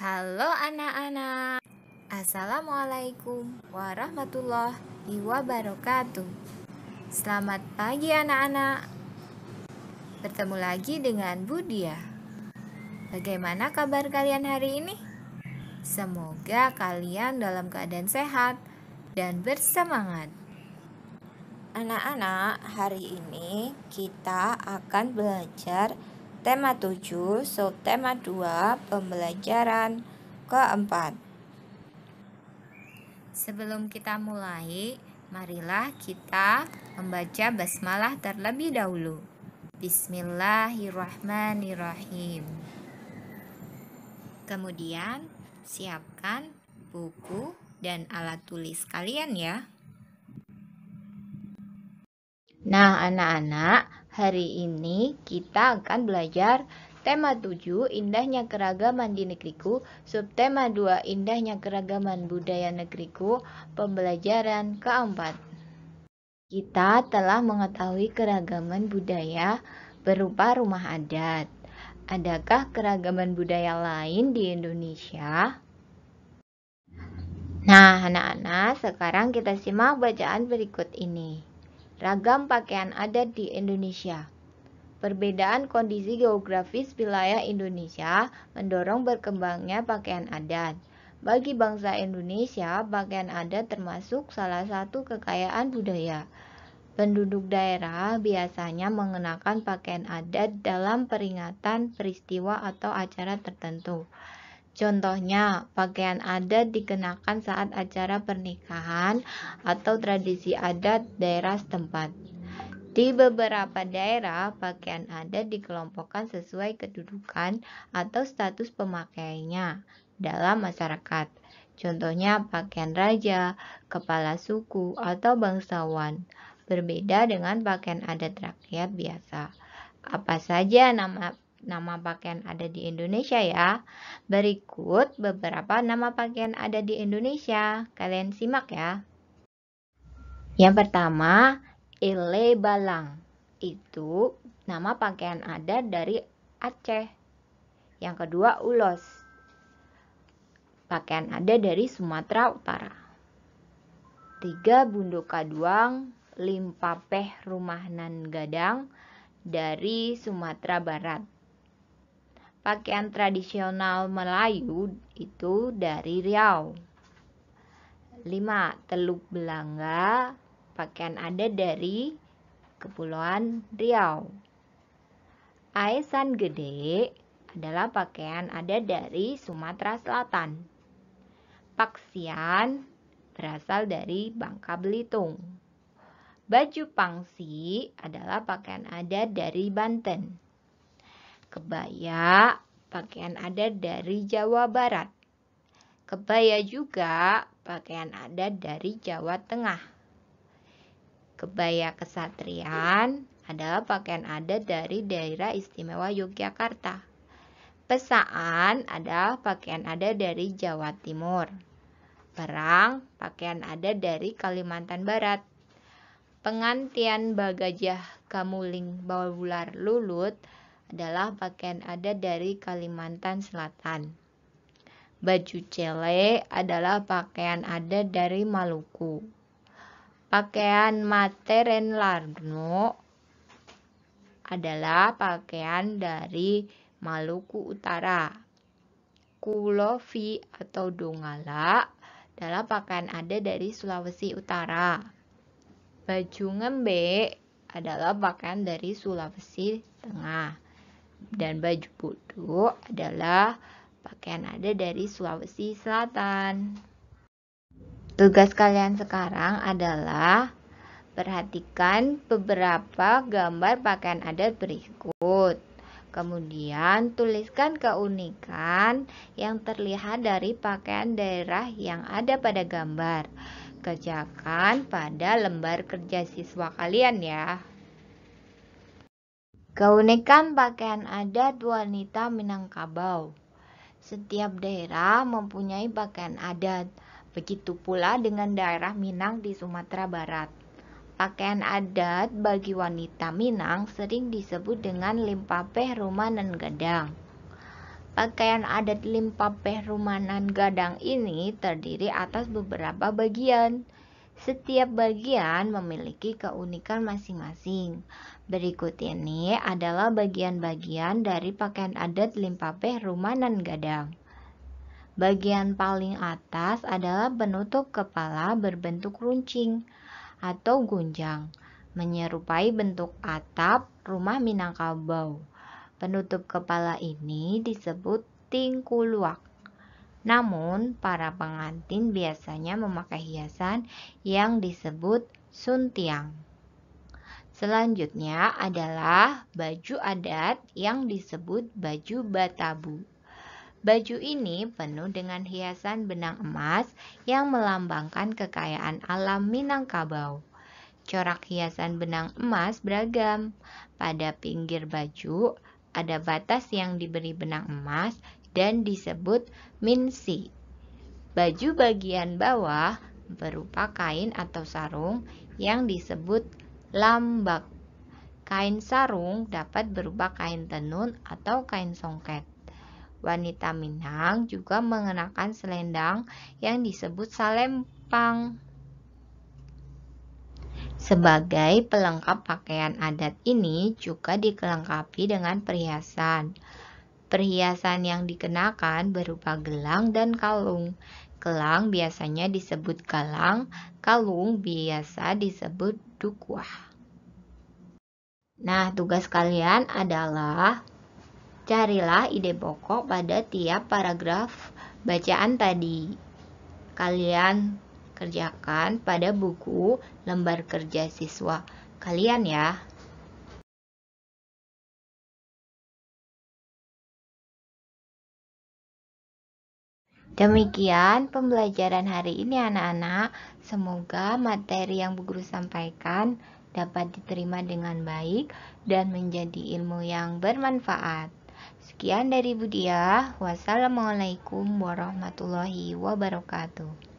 Halo anak-anak. Assalamualaikum warahmatullahi wabarakatuh. Selamat pagi anak-anak. Bertemu lagi dengan Budia. Bagaimana kabar kalian hari ini? Semoga kalian dalam keadaan sehat dan bersemangat. Anak-anak, hari ini kita akan belajar tema 7, subtema 2, pembelajaran keempat. Sebelum kita mulai, marilah kita membaca basmalah terlebih dahulu. Bismillahirrahmanirrahim. Kemudian, siapkan buku dan alat tulis kalian ya. Nah, anak-anak, Hari ini kita akan belajar tema 7 Indahnya Keragaman di Negeriku, subtema 2 Indahnya Keragaman Budaya Negeriku, pembelajaran keempat. Kita telah mengetahui keragaman budaya berupa rumah adat. Adakah keragaman budaya lain di Indonesia? Nah, anak-anak, sekarang kita simak bacaan berikut ini ragam pakaian adat di Indonesia. Perbedaan kondisi geografis wilayah Indonesia mendorong berkembangnya pakaian adat. Bagi bangsa Indonesia, pakaian adat termasuk salah satu kekayaan budaya. Penduduk daerah biasanya mengenakan pakaian adat dalam peringatan peristiwa atau acara tertentu. Contohnya, pakaian adat dikenakan saat acara pernikahan atau tradisi adat daerah setempat. Di beberapa daerah, pakaian adat dikelompokkan sesuai kedudukan atau status pemakaiannya dalam masyarakat. Contohnya pakaian raja, kepala suku, atau bangsawan. Berbeda dengan pakaian adat rakyat biasa. Apa saja nama nama pakaian ada di Indonesia ya. Berikut beberapa nama pakaian ada di Indonesia. Kalian simak ya. Yang pertama, Ile Balang. Itu nama pakaian ada dari Aceh. Yang kedua, Ulos. Pakaian ada dari Sumatera Utara. Tiga, Bundoka Duang, Limpapeh Rumah Nan Gadang dari Sumatera Barat. Pakaian tradisional Melayu itu dari Riau. 5. Teluk Belanga, pakaian ada dari Kepulauan Riau. Aesan gede adalah pakaian ada dari Sumatera Selatan. Paksian berasal dari Bangka Belitung. Baju pangsi adalah pakaian adat dari Banten. Kebaya pakaian adat dari Jawa Barat. Kebaya juga pakaian adat dari Jawa Tengah. Kebaya kesatrian adalah pakaian adat dari daerah istimewa Yogyakarta. Pesaan adalah pakaian adat dari Jawa Timur. Perang pakaian adat dari Kalimantan Barat. Pengantian bagajah kamuling bawular lulut adalah pakaian adat dari Kalimantan Selatan. Baju cele adalah pakaian adat dari Maluku. Pakaian materen larno adalah pakaian dari Maluku Utara. Kulofi atau dongala adalah pakaian adat dari Sulawesi Utara. Baju ngembe adalah pakaian dari Sulawesi Tengah dan baju budu adalah pakaian ada dari Sulawesi Selatan. Tugas kalian sekarang adalah perhatikan beberapa gambar pakaian adat berikut. Kemudian tuliskan keunikan yang terlihat dari pakaian daerah yang ada pada gambar. Kerjakan pada lembar kerja siswa kalian ya. Keunikan pakaian adat wanita Minangkabau. Setiap daerah mempunyai pakaian adat. Begitu pula dengan daerah Minang di Sumatera Barat. Pakaian adat bagi wanita Minang sering disebut dengan limpapeh rumanan gadang. Pakaian adat limpapeh rumanan gadang ini terdiri atas beberapa bagian. Setiap bagian memiliki keunikan masing-masing. Berikut ini adalah bagian-bagian dari pakaian adat Limpapeh Rumanan Gadang. Bagian paling atas adalah penutup kepala berbentuk runcing atau gunjang, menyerupai bentuk atap rumah Minangkabau. Penutup kepala ini disebut tingkuluak. Namun, para pengantin biasanya memakai hiasan yang disebut suntiang. Selanjutnya adalah baju adat yang disebut baju batabu. Baju ini penuh dengan hiasan benang emas yang melambangkan kekayaan alam Minangkabau. Corak hiasan benang emas beragam. Pada pinggir baju ada batas yang diberi benang emas dan disebut minsi. Baju bagian bawah berupa kain atau sarung yang disebut lambak. Kain sarung dapat berupa kain tenun atau kain songket. Wanita Minang juga mengenakan selendang yang disebut salempang. Sebagai pelengkap pakaian adat ini juga dikelengkapi dengan perhiasan. Perhiasan yang dikenakan berupa gelang dan kalung. Gelang biasanya disebut galang, kalung biasa disebut dukwah. Nah, tugas kalian adalah carilah ide pokok pada tiap paragraf bacaan tadi. Kalian kerjakan pada buku lembar kerja siswa kalian ya. Demikian pembelajaran hari ini anak-anak. Semoga materi yang Bu Guru sampaikan dapat diterima dengan baik dan menjadi ilmu yang bermanfaat. Sekian dari Budiah. Wassalamualaikum warahmatullahi wabarakatuh.